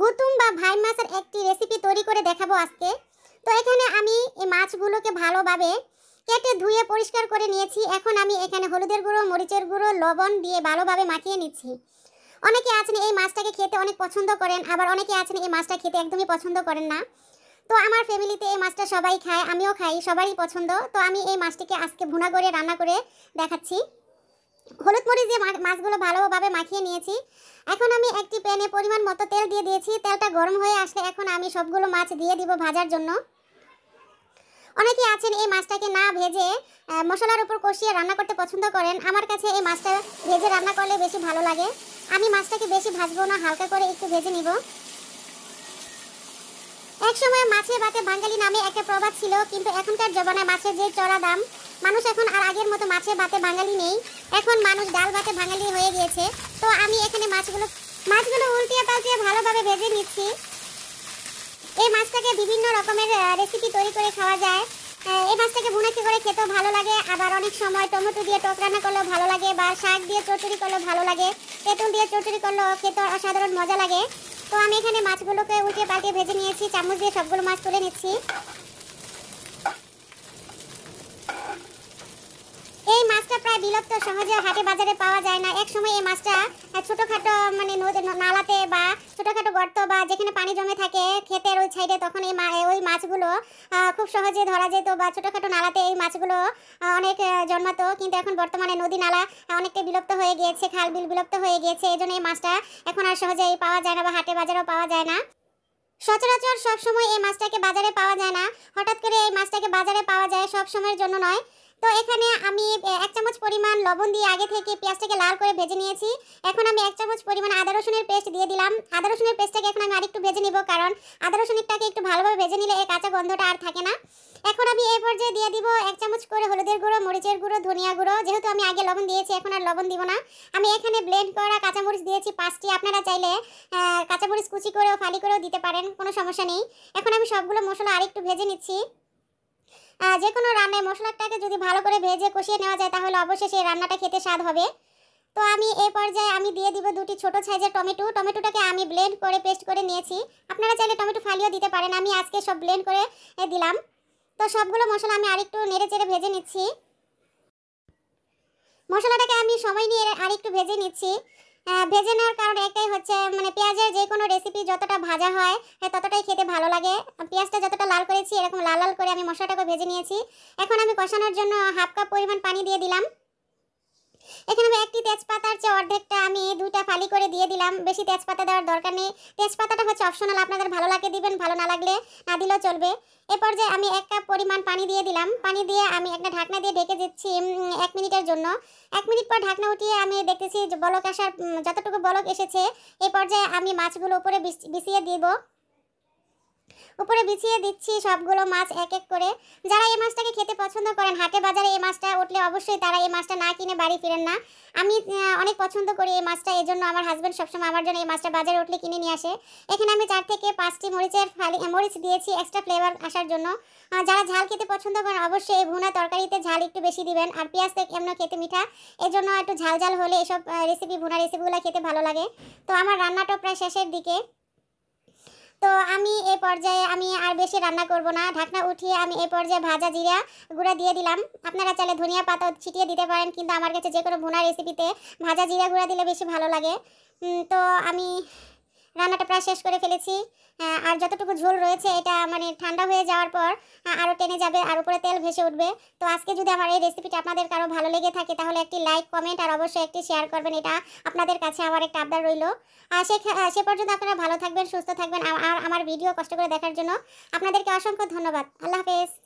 গুতুম বা ভাই মাছের একটি রেসিপি তৈরি করে দেখাবো আজকে তো এখানে আমি এই মাছগুলোকে ভালোভাবে কেটে ধুয়ে পরিষ্কার করে নিয়েছি এখন আমি এখানে হলুদের গুঁড়ো মরিচের গুঁড়ো লবণ দিয়ে ভালোভাবে মাখিয়ে নিচ্ছি অনেকে আছেন এই মাছটাকে খেতে অনেক পছন্দ করেন আবার অনেকে আছেন এই মাছটা খেতে একদমই পছন্দ করেন না তো আমার ফ্যামিলিতে এই মাছটা সবাই খায় আমিও খাই সবারই পছন্দ তো আমি এই মাছটিকে আজকে ভুনা করে রান্না করে দেখাচ্ছি হলুদ মরিচ দিয়ে মাছগুলো ভালোভাবে মাখিয়ে নিয়েছি এখন আমি একটি প্যানে পরিমাণ মতো তেল দিয়ে দিয়েছি তেলটা গরম হয়ে আসলে এখন আমি সবগুলো মাছ দিয়ে দিব ভাজার জন্য অনেকে আছেন এই মাছটাকে না ভেজে মশলার উপর কষিয়ে রান্না করতে পছন্দ করেন আমার কাছে এই মাছটা ভেজে রান্না করলে বেশি ভালো লাগে আমি মাছটাকে বেশি ভাজবো না হালকা করে একটু ভেজে নিব এক সময় মাছের বাতে বাঙালি নামে একটা প্রবাদ ছিল কিন্তু এখনকার জমানায় মাছের যে চড়া দাম মানুষ এখন আর আগের মতো মাছে ভাতে বাঙালি নেই এখন মানুষ ডাল ভাতে বাঙালি হয়ে গিয়েছে তো আমি এখানে মাছগুলো মাছগুলো উল্টিয়ে পাল্টিয়ে ভালোভাবে ভেজে নিচ্ছি এই মাছটাকে বিভিন্ন রকমের রেসিপি তৈরি করে খাওয়া যায় এই মাছটাকে বুনাকি করে খেতেও ভালো লাগে আবার অনেক সময় টমেটো দিয়ে টক রান্না করলেও ভালো লাগে বা শাক দিয়ে চটুরি করলেও ভালো লাগে তেঁতুল দিয়ে চটুরি করলেও খেতে অসাধারণ মজা লাগে তো আমি এখানে মাছগুলোকে উল্টে পাল্টে ভেজে নিয়েছি চামচ দিয়ে সবগুলো মাছ তুলে নিচ্ছি বিলুপ্ত সহজে হাটে বাজারে পাওয়া যায় না এক সময় এই মাছটা ছোটোখাটো মানে নালাতে বা ছোটোখাটো গর্ত বা যেখানে পানি জমে থাকে ক্ষেতের ওই সাইডে তখন এই ওই মাছগুলো খুব সহজে ধরা যেত বা ছোটোখাটো নালাতে এই মাছগুলো অনেক জন্মাতো কিন্তু এখন বর্তমানে নদী নালা অনেকটাই বিলুপ্ত হয়ে গিয়েছে খাল বিল বিলুপ্ত হয়ে গিয়েছে এই জন্য এই মাছটা এখন আর সহজেই পাওয়া যায় না বা হাটে বাজারেও পাওয়া যায় না সচরাচর সবসময় এই মাছটাকে বাজারে পাওয়া যায় না হঠাৎ করে এই মাছটাকে বাজারে পাওয়া যায় সব সময়ের জন্য নয় তো এখানে আমি এক চামচ পরিমাণ লবণ দিয়ে আগে থেকে পেঁয়াজটাকে লাল করে ভেজে নিয়েছি এখন আমি এক চামচ পরিমাণ আদা রসুনের পেস্ট দিয়ে দিলাম আদা রসুনের পেস্টটাকে এখন আমি আরেকটু ভেজে নিব কারণ আদা রসুনটাকে একটু ভালোভাবে ভেজে নিলে এই কাঁচা গন্ধটা আর থাকে না এখন আমি এই পর্যায়ে দিয়ে দিব এক চামচ করে হলুদের গুঁড়ো মরিচের গুঁড়ো ধনিয়া গুঁড়ো যেহেতু আমি আগে লবণ দিয়েছি এখন আর লবণ দিব না আমি এখানে ব্লেন্ড করা কাঁচামরিচ দিয়েছি পাঁচটি আপনারা চাইলে কাঁচামরিচ কুচি করেও ফালি করেও দিতে পারেন কোনো সমস্যা নেই এখন আমি সবগুলো মশলা আরেকটু ভেজে নিচ্ছি যে কোনো রান্নায় মশলাটাকে যদি ভালো করে ভেজে কষিয়ে নেওয়া যায় তাহলে সেই রান্নাটা খেতে স্বাদ হবে তো আমি এ পর্যায়ে আমি দিয়ে দিব দুটি ছোট সাইজের টমেটো টমেটোটাকে আমি ব্লেন্ড করে পেস্ট করে নিয়েছি আপনারা চাইলে টমেটো ফালিও দিতে পারেন আমি আজকে সব ব্লেন্ড করে দিলাম তো সবগুলো মশলা আমি আরেকটু নেড়ে চেড়ে ভেজে নিচ্ছি মশলাটাকে আমি সময় নিয়ে আরেকটু ভেজে নিচ্ছি ভেজে নেওয়ার কারণ একটাই হচ্ছে মানে পেঁয়াজের যে কোনো রেসিপি যতটা ভাজা হয় হ্যাঁ, ততটাই খেতে ভালো লাগে পেঁয়াজটা যতটা করেছি এরকম লাল লাল করে আমি মশলাটাকে ভেজে নিয়েছি এখন আমি কষানোর জন্য হাফ কাপ পরিমাণ পানি দিয়ে দিলাম এখানে আমি একটি তেজপাতার চেয়ে অর্ধেকটা আমি দুটা ফালি করে দিয়ে দিলাম বেশি তেজপাতা দেওয়ার দরকার নেই তেজপাতাটা হচ্ছে অপশনাল আপনাদের ভালো লাগে দিবেন ভালো না লাগলে না দিলেও চলবে এ পর্যায়ে আমি এক কাপ পরিমাণ পানি দিয়ে দিলাম পানি দিয়ে আমি একটা ঢাকনা দিয়ে ঢেকে দিচ্ছি এক মিনিটের জন্য এক মিনিট পর ঢাকনা উঠিয়ে আমি দেখতেছি বলক আসার যতটুকু বলক এসেছে এ পর্যায়ে আমি মাছগুলো উপরে বিছিয়ে দিব উপরে বিছিয়ে দিচ্ছি সবগুলো মাছ এক এক করে যারা এই মাছটাকে খেতে পছন্দ করেন হাটে বাজারে এই মাছটা উঠলে অবশ্যই তারা এই মাছটা না কিনে বাড়ি ফিরেন না আমি অনেক পছন্দ করি এই মাছটা এই জন্য আমার হাজব্যান্ড সবসময় আমার জন্য এই মাছটা বাজারে উঠলে কিনে নিয়ে আসে এখানে আমি চার থেকে পাঁচটি মরিচের ফালি মরিচ দিয়েছি এক্সট্রা ফ্লেভার আসার জন্য যারা ঝাল খেতে পছন্দ করেন অবশ্যই এই ভুনা তরকারিতে ঝাল একটু বেশি দিবেন আর পেঁয়াজ তো এমন খেতে মিঠা এর জন্য একটু ঝাল ঝাল হলে এসব রেসিপি ভুনা রেসিপিগুলো খেতে ভালো লাগে তো আমার রান্নাটা প্রায় শেষের দিকে তো আমি এ পর্যায়ে আমি আর বেশি রান্না করব না ঢাকনা উঠিয়ে আমি এ পর্যায়ে ভাজা জিরা গুঁড়া দিয়ে দিলাম আপনারা চাইলে ধনিয়া পাতা ছিটিয়ে দিতে পারেন কিন্তু আমার কাছে যে কোনো ভুনা রেসিপিতে ভাজা জিরা গুঁড়া দিলে বেশি ভালো লাগে তো আমি রান্নাটা প্রায় শেষ করে ফেলেছি আর যতটুকু ঝোল রয়েছে এটা মানে ঠান্ডা হয়ে যাওয়ার পর আরও টেনে যাবে আর উপরে তেল ভেসে উঠবে তো আজকে যদি আমার এই রেসিপিটা আপনাদের কারো ভালো লেগে থাকে তাহলে একটি লাইক কমেন্ট আর অবশ্যই একটি শেয়ার করবেন এটা আপনাদের কাছে আমার একটা আবদার রইল আর সে সে পর্যন্ত আপনারা ভালো থাকবেন সুস্থ থাকবেন আর আমার ভিডিও কষ্ট করে দেখার জন্য আপনাদেরকে অসংখ্য ধন্যবাদ আল্লাহ হাফেজ